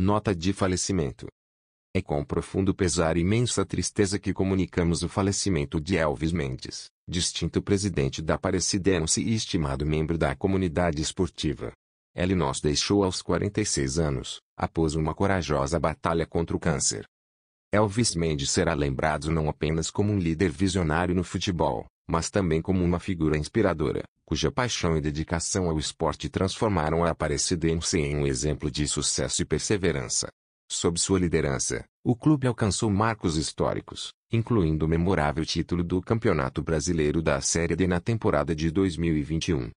Nota de falecimento. É com profundo pesar e imensa tristeza que comunicamos o falecimento de Elvis Mendes, distinto presidente da Aparecidense e estimado membro da comunidade esportiva. Ele nos deixou aos 46 anos, após uma corajosa batalha contra o câncer. Elvis Mendes será lembrado não apenas como um líder visionário no futebol, mas também como uma figura inspiradora, cuja paixão e dedicação ao esporte transformaram a Aparecidense em um exemplo de sucesso e perseverança. Sob sua liderança, o clube alcançou marcos históricos, incluindo o memorável título do Campeonato Brasileiro da Série D na temporada de 2021.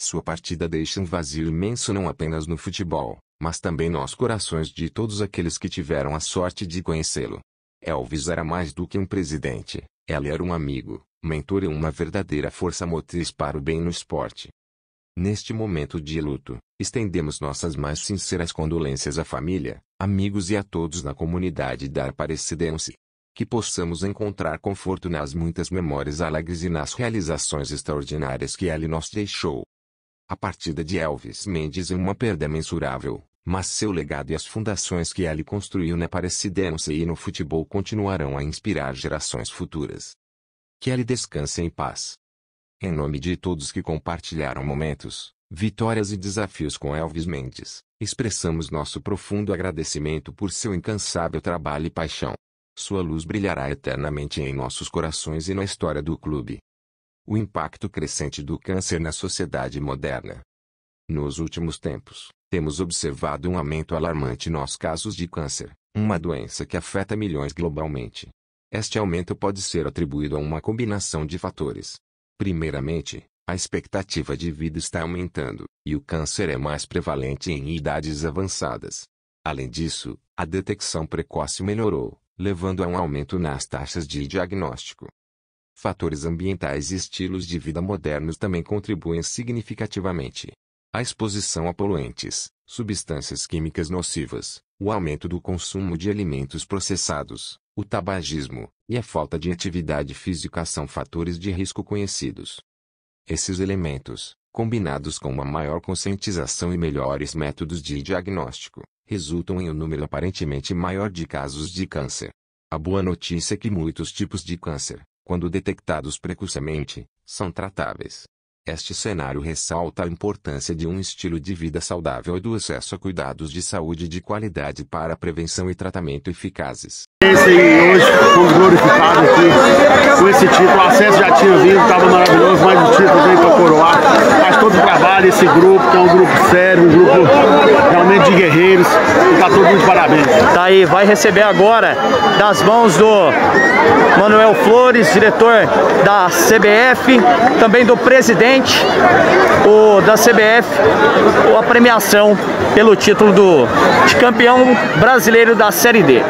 Sua partida deixa um vazio imenso não apenas no futebol, mas também nos corações de todos aqueles que tiveram a sorte de conhecê-lo. Elvis era mais do que um presidente, ele era um amigo, mentor e uma verdadeira força motriz para o bem no esporte. Neste momento de luto, estendemos nossas mais sinceras condolências à família, amigos e a todos na comunidade da Aparecidense. Que possamos encontrar conforto nas muitas memórias alegres e nas realizações extraordinárias que ele nos deixou. A partida de Elvis Mendes é uma perda mensurável, mas seu legado e as fundações que ele construiu na Aparecidense e no futebol continuarão a inspirar gerações futuras que ele descanse em paz. Em nome de todos que compartilharam momentos, vitórias e desafios com Elvis Mendes, expressamos nosso profundo agradecimento por seu incansável trabalho e paixão. Sua luz brilhará eternamente em nossos corações e na história do clube. O impacto crescente do câncer na sociedade moderna. Nos últimos tempos, temos observado um aumento alarmante nos casos de câncer, uma doença que afeta milhões globalmente este aumento pode ser atribuído a uma combinação de fatores. Primeiramente, a expectativa de vida está aumentando, e o câncer é mais prevalente em idades avançadas. Além disso, a detecção precoce melhorou, levando a um aumento nas taxas de diagnóstico. Fatores ambientais e estilos de vida modernos também contribuem significativamente. A exposição a poluentes, substâncias químicas nocivas, o aumento do consumo de alimentos processados, o tabagismo e a falta de atividade física são fatores de risco conhecidos. Esses elementos, combinados com uma maior conscientização e melhores métodos de diagnóstico, resultam em um número aparentemente maior de casos de câncer. A boa notícia é que muitos tipos de câncer, quando detectados precocemente, são tratáveis. Este cenário ressalta a importância de um estilo de vida saudável e do acesso a cuidados de saúde de qualidade para prevenção e tratamento eficazes. Hoje, trabalho, esse grupo, que é um grupo sério, um grupo realmente de guerreiros. está todo mundo de parabéns. Tá aí, vai receber agora das mãos do Manuel Flores, diretor da CBF, também do presidente o, da CBF, a premiação pelo título do, de campeão brasileiro da Série D.